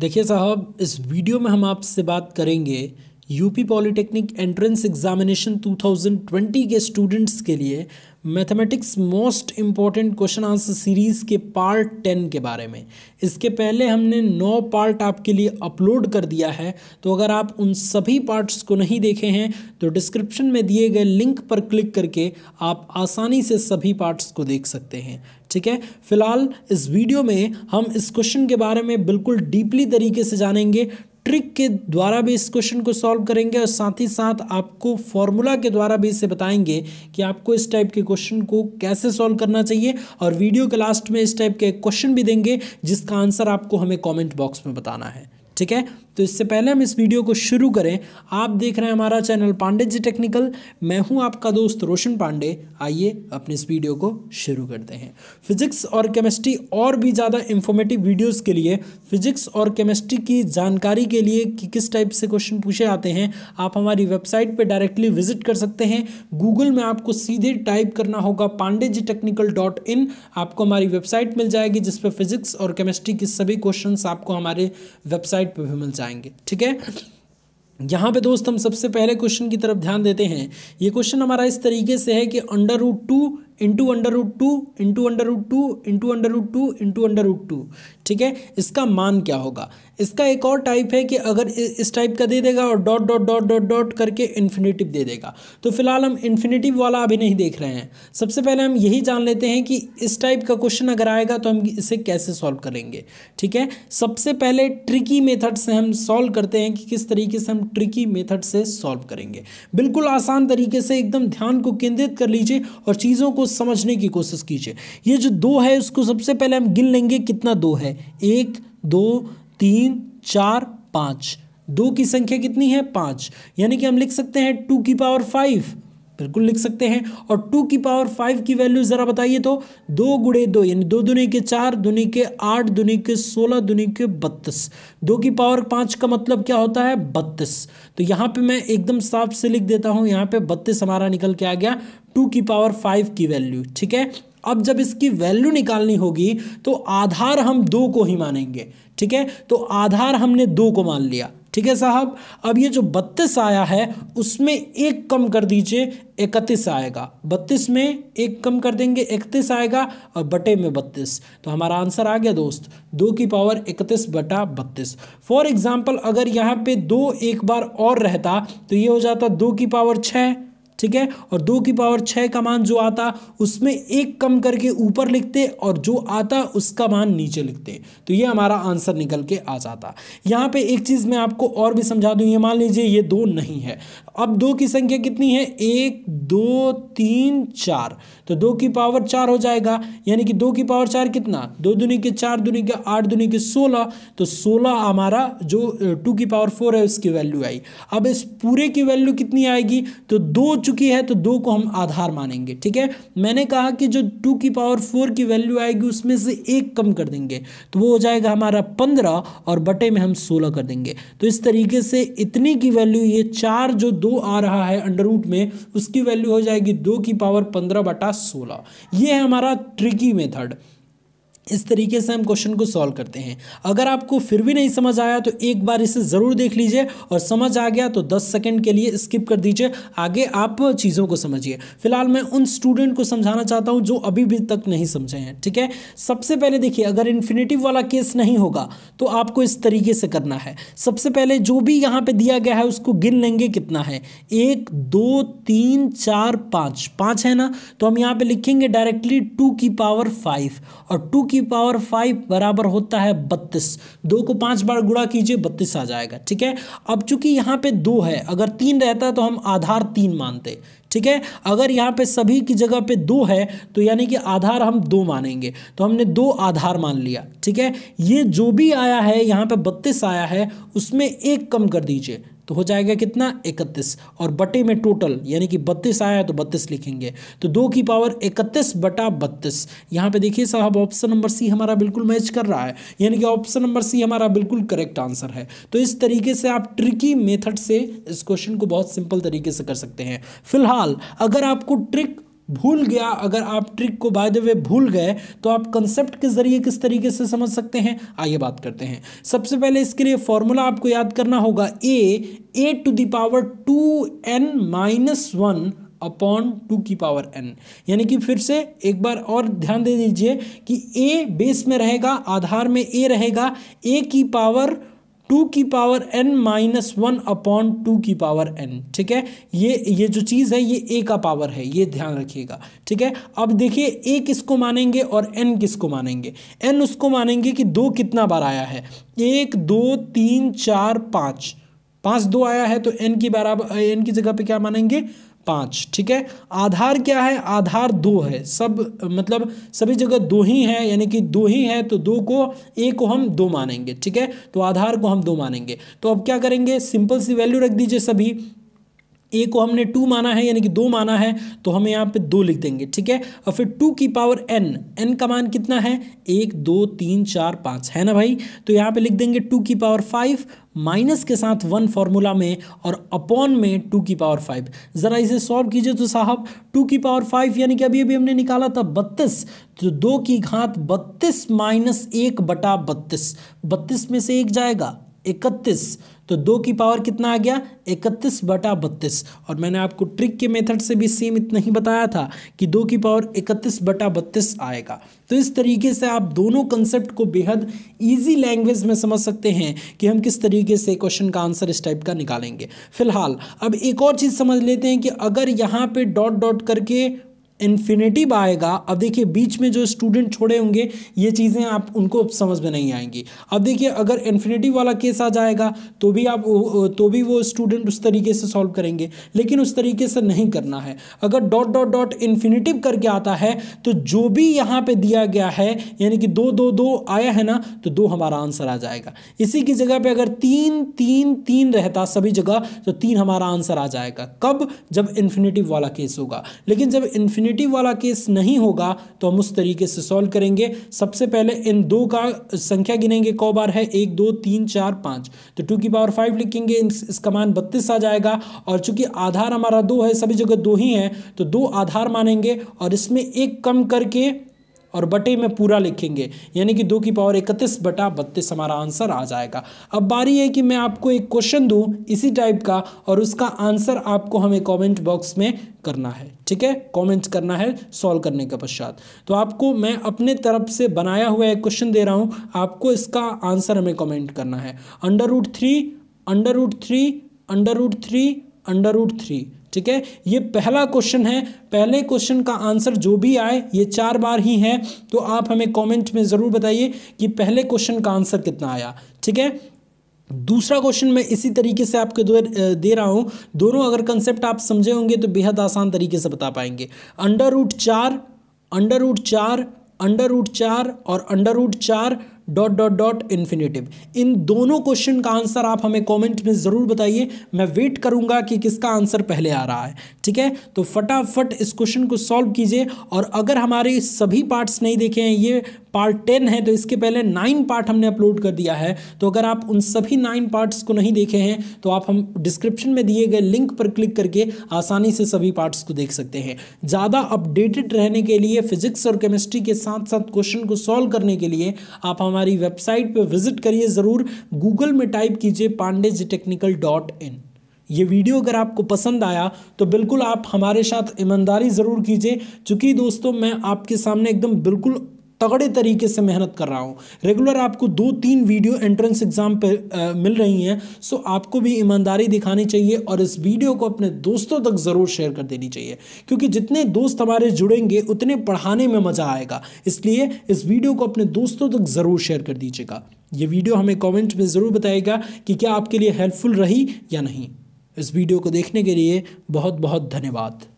देखिए साहब इस वीडियो में हम आपसे बात करेंगे यूपी पॉलिटेक्निक एंट्रेंस एग्जामिनेशन 2020 के स्टूडेंट्स के लिए mathematics most important question answer series के पार्ट टेन के बारे में इसके पहले हमने नौ पार्ट आपके लिए अपलोड कर दिया है तो अगर आप उन सभी पार्ट्स को नहीं देखे हैं तो डिस्क्रिप्शन में दिए गए लिंक पर क्लिक करके आप आसानी से सभी पार्ट्स को देख सकते हैं ठीक है फिलहाल इस वीडियो में हम इस क्वेश्चन के बारे में बिल्कुल डीपली तरीके से जानेंगे ट्रिक के द्वारा भी इस क्वेश्चन को सॉल्व करेंगे और साथ ही साथ आपको फॉर्मूला के द्वारा भी इसे बताएंगे कि आपको इस टाइप के क्वेश्चन को कैसे सॉल्व करना चाहिए और वीडियो के लास्ट में इस टाइप के क्वेश्चन भी देंगे जिसका आंसर आपको हमें कॉमेंट बॉक्स में बताना है ठीक है तो इससे पहले हम इस वीडियो को शुरू करें आप देख रहे हैं हमारा चैनल पांडे जी टेक्निकल मैं हूं आपका दोस्त रोशन पांडे आइए अपने इस वीडियो को शुरू करते हैं फिजिक्स और केमिस्ट्री और भी ज़्यादा इन्फॉर्मेटिव वीडियोस के लिए फिजिक्स और केमिस्ट्री की जानकारी के लिए कि किस टाइप से क्वेश्चन पूछे आते हैं आप हमारी वेबसाइट पर डायरेक्टली विजिट कर सकते हैं गूगल में आपको सीधे टाइप करना होगा Pandey ji technical dot in आपको हमारी वेबसाइट मिल जाएगी जिस पर फिजिक्स और केमिस्ट्री के सभी क्वेश्चन आपको हमारे वेबसाइट पर भी मिल जाएगा जाएंगे ठीक है यहाँ पे दोस्त हम सबसे पहले क्वेश्चन की तरफ ध्यान देते हैं ये क्वेश्चन हमारा इस तरीके से है कि under root two into under root two into under root two into under root two into under root two ठीक है इसका मान क्या होगा इसका एक और टाइप है कि अगर इस टाइप का दे देगा और dot dot dot dot dot करके इन्फिनेटिव दे देगा तो फिलहाल हम इन्फिनेटिव वाला अभी नहीं देख रहे हैं सबसे पहले हम यही जान लेते हैं कि इस टाइप का क्वेश्चन अगर आएगा तो हम इसे कैसे सॉल्व करेंगे ठीक है सबसे पहले ट्रिकी मेथड से हम सॉल्व करते हैं कि किस तरीके से हम ट्रिकी मेथड से सॉल्व करेंगे बिल्कुल आसान तरीके से एकदम ध्यान को केंद्रित कर लीजिए और चीज़ों को समझने की कोशिश कीजिए ये जो दो है उसको सबसे पहले हम गिन लेंगे कितना दो है एक दो तीन चार पाँच दो की संख्या कितनी है पाँच यानी कि हम लिख सकते हैं टू की पावर फाइव बिल्कुल लिख सकते हैं और टू की पावर फाइव की वैल्यू ज़रा बताइए तो दो गुड़े दो यानी दो दुने के चार दुने के आठ दुने के सोलह दुनिया के बत्तीस दो की पावर पांच का मतलब क्या होता है बत्तीस तो यहाँ पे मैं एकदम साफ से लिख देता हूं यहाँ पे बत्तीस हमारा निकल के आ गया टू की पावर फाइव की वैल्यू ठीक है अब जब इसकी वैल्यू निकालनी होगी तो आधार हम दो को ही मानेंगे ठीक है तो आधार हमने दो को मान लिया ठीक है साहब अब ये जो बत्तीस आया है उसमें एक कम कर दीजिए इकतीस आएगा बत्तीस में एक कम कर देंगे इकतीस आएगा और बटे में बत्तीस तो हमारा आंसर आ गया दोस्त दो की पावर इकतीस बटा बत्तीस फॉर एग्ज़ाम्पल अगर यहाँ पे दो एक बार और रहता तो ये हो जाता दो की पावर छः ठीक है और दो की पावर छः का मान जो आता उसमें एक कम करके ऊपर लिखते और जो आता उसका मान नीचे लिखते तो ये हमारा आंसर निकल के आ जाता यहाँ पे एक चीज़ मैं आपको और भी समझा दूँ ये मान लीजिए ये दो नहीं है अब दो की संख्या कितनी है एक दो तीन चार तो दो की पावर चार हो जाएगा यानी कि दो की पावर चार कितना दो दुनी के चार दुनी के आठ दुनी के सोलह तो सोलह हमारा जो टू की पावर फोर है उसकी वैल्यू आई अब इस पूरे की वैल्यू कितनी आएगी तो दो चुकी है तो दो को हम आधार मानेंगे ठीक है मैंने कहा कि जो टू की पावर फोर की वैल्यू आएगी उसमें से एक कम कर देंगे तो वो हो जाएगा हमारा पंद्रह और बटे में हम सोलह कर देंगे तो इस तरीके से इतने की वैल्यू ये चार जो दो आ रहा है अंडर रूट में उसकी वैल्यू हो जाएगी दो की पावर पंद्रह बटा सोलह ये है हमारा ट्रिकी मेथड इस तरीके से हम क्वेश्चन को सॉल्व करते हैं अगर आपको फिर भी नहीं समझ आया तो एक बार इसे ज़रूर देख लीजिए और समझ आ गया तो 10 सेकंड के लिए स्किप कर दीजिए आगे आप चीज़ों को समझिए फिलहाल मैं उन स्टूडेंट को समझाना चाहता हूँ जो अभी भी तक नहीं समझे हैं ठीक है सबसे पहले देखिए अगर इन्फिनेटिव वाला केस नहीं होगा तो आपको इस तरीके से करना है सबसे पहले जो भी यहाँ पर दिया गया है उसको गिन लेंगे कितना है एक दो तीन चार पाँच पाँच है ना तो हम यहाँ पर लिखेंगे डायरेक्टली टू की पावर फाइव और टू की पावर फाइव बराबर होता है बत्तीस दो को पांच बार गुड़ा कीजिए बत्तीस आ जाएगा ठीक है अब चूंकि यहाँ पे दो है अगर तीन रहता है तो हम आधार तीन मानते ठीक है अगर यहाँ पे सभी की जगह पे दो है तो यानी कि आधार हम दो मानेंगे तो हमने दो आधार मान लिया ठीक है ये जो भी आया है यहाँ पे बत्तीस आया है उसमें एक कम कर दीजिए तो हो जाएगा कितना इकतीस और बटे में टोटल यानी कि बत्तीस आया तो बत्तीस लिखेंगे तो दो की पावर इकतीस बटा बत्तीस यहाँ पे देखिए साहब ऑप्शन नंबर सी हमारा बिल्कुल मैच कर रहा है यानी कि ऑप्शन नंबर सी हमारा बिल्कुल करेक्ट आंसर है तो इस तरीके से आप ट्रिकी मेथड से इस क्वेश्चन को बहुत सिंपल तरीके से कर सकते हैं फिलहाल अगर आपको ट्रिक भूल गया अगर आप ट्रिक को बाय द वे भूल गए तो आप कंसेप्ट के ज़रिए किस तरीके से समझ सकते हैं आइए बात करते हैं सबसे पहले इसके लिए फॉर्मूला आपको याद करना होगा a a two the power two n minus one upon two की पावर एन यानी कि फिर से एक बार और ध्यान दे दीजिए कि ए बेस में रहेगा आधार में ए रहेगा ए की पावर टू की power n minus one upon two की पावर एन ठीक है ये ये जो चीज़ है ये ए का पावर है ये ध्यान रखिएगा ठीक है अब देखिए ए किसको मानेंगे और एन किसको मानेंगे एन उसको मानेंगे कि दो कितना बार आया है एक दो तीन चार पाँच पाँच दो आया है तो एन की बराबर एन की जगह पे क्या मानेंगे पाँच ठीक है आधार क्या है आधार दो है सब मतलब सभी जगह दो ही है यानी कि दो ही है तो दो को ए को हम दो मानेंगे ठीक है तो आधार को हम दो मानेंगे तो अब क्या करेंगे सिंपल सी वैल्यू रख दीजिए सभी ए को हमने टू माना है यानी कि दो माना है तो हम यहाँ पे दो लिख देंगे ठीक है और फिर टू की पावर एन एन का मान कितना है एक दो तीन चार पाँच है ना भाई तो यहाँ पे लिख देंगे टू की पावर फाइव माइनस के साथ वन फॉर्मूला में और अपॉन में टू की पावर फाइव ज़रा इसे सॉल्व कीजिए तो साहब टू की पावर फाइव यानी कि अभी अभी हमने निकाला था बत्तीस तो दो की घात बत्तीस माइनस एक बटा बत्तीस बत्तीस में से एक जाएगा इकतीस तो दो की पावर कितना आ गया इकतीस बटा बत्तीस और मैंने आपको ट्रिक के मेथड से भी सेम इतना ही बताया था कि दो की पावर इकतीस बटा बत्तीस आएगा तो इस तरीके से आप दोनों कंसेप्ट को बेहद इजी लैंग्वेज में समझ सकते हैं कि हम किस तरीके से क्वेश्चन का आंसर इस टाइप का निकालेंगे फिलहाल अब एक और चीज़ समझ लेते हैं कि अगर यहाँ पे डॉट डॉट करके इन्फिनेटिव आएगा अब देखिए बीच में जो स्टूडेंट छोड़े होंगे ये चीज़ें आप उनको समझ में नहीं आएंगी अब देखिए अगर इन्फिनेटिव वाला केस आ जाएगा तो भी आप तो भी वो स्टूडेंट उस तरीके से सॉल्व करेंगे लेकिन उस तरीके से नहीं करना है अगर डॉट डॉट डॉट इन्फिनेटिव करके आता है तो जो भी यहाँ पर दिया गया है यानी कि दो दो दो आया है ना तो दो हमारा आंसर आ जाएगा इसी की जगह पर अगर तीन तीन तीन रहता सभी जगह तो तीन हमारा आंसर आ जाएगा कब जब इन्फिनेटिव वाला केस होगा लेकिन जब इन्फिन इन्फिनिटी वाला केस नहीं होगा तो हम उस तरीके से सॉल्व करेंगे सबसे पहले इन दो का संख्या गिनेंगे कौ बार है एक दो तीन चार पाँच तो टू की पावर फाइव लिखेंगे इसका मान बत्तीस आ जाएगा और चूंकि आधार हमारा दो है सभी जगह दो ही है तो दो आधार मानेंगे और इसमें एक कम करके और बटे में पूरा लिखेंगे यानी कि दो की पावर इकतीस बटा बत्तीस हमारा आंसर आ जाएगा अब बारी है कि मैं आपको एक क्वेश्चन दूँ इसी टाइप का और उसका आंसर आपको हमें कॉमेंट बॉक्स में करना है ठीक है कमेंट करना है सॉल्व करने के पश्चात तो आपको मैं अपने तरफ से बनाया हुआ एक क्वेश्चन दे रहा हूँ आपको इसका आंसर हमें कमेंट करना है under root three under root three under root three under root three ठीक है ये पहला क्वेश्चन है पहले क्वेश्चन का आंसर जो भी आए ये चार बार ही है तो आप हमें कमेंट में ज़रूर बताइए कि पहले क्वेश्चन का आंसर कितना आया ठीक है दूसरा क्वेश्चन मैं इसी तरीके से आपको दे, दे रहा हूँ दोनों अगर कंसेप्ट आप समझे होंगे तो बेहद आसान तरीके से बता पाएंगे अंडर रूट चार अंडर रूट चार अंडर रूट चार और अंडर रूट चार डॉट डॉट डॉट इन्फिनेटिव इन दोनों क्वेश्चन का आंसर आप हमें कमेंट में ज़रूर बताइए मैं वेट करूंगा कि किसका आंसर पहले आ रहा है ठीक है तो फटाफट इस क्वेश्चन को सॉल्व कीजिए और अगर हमारे सभी पार्ट्स नहीं देखे हैं ये पार्ट टेन है तो इसके पहले नाइन पार्ट हमने अपलोड कर दिया है तो अगर आप उन सभी नाइन पार्ट्स को नहीं देखे हैं तो आप हम डिस्क्रिप्शन में दिए गए लिंक पर क्लिक करके आसानी से सभी पार्ट्स को देख सकते हैं ज़्यादा अपडेटेड रहने के लिए फिजिक्स और केमिस्ट्री के साथ साथ क्वेश्चन को सॉल्व करने के लिए आप हम हमारी वेबसाइट पे विजिट करिए ज़रूर गूगल में टाइप कीजिए Pandey ji technical dot in ये वीडियो अगर आपको पसंद आया तो बिल्कुल आप हमारे साथ ईमानदारी ज़रूर कीजिए चूँकि दोस्तों मैं आपके सामने एकदम बिल्कुल तगड़े तरीके से मेहनत कर रहा हूँ रेगुलर आपको दो तीन वीडियो एंट्रेंस एग्ज़ाम पर मिल रही हैं सो आपको भी ईमानदारी दिखानी चाहिए और इस वीडियो को अपने दोस्तों तक ज़रूर शेयर कर देनी चाहिए क्योंकि जितने दोस्त हमारे जुड़ेंगे उतने पढ़ाने में मज़ा आएगा इसलिए इस वीडियो को अपने दोस्तों तक ज़रूर शेयर कर दीजिएगा ये वीडियो हमें कमेंट में ज़रूर बताएगा कि क्या आपके लिए हेल्पफुल रही या नहीं इस वीडियो को देखने के लिए बहुत बहुत धन्यवाद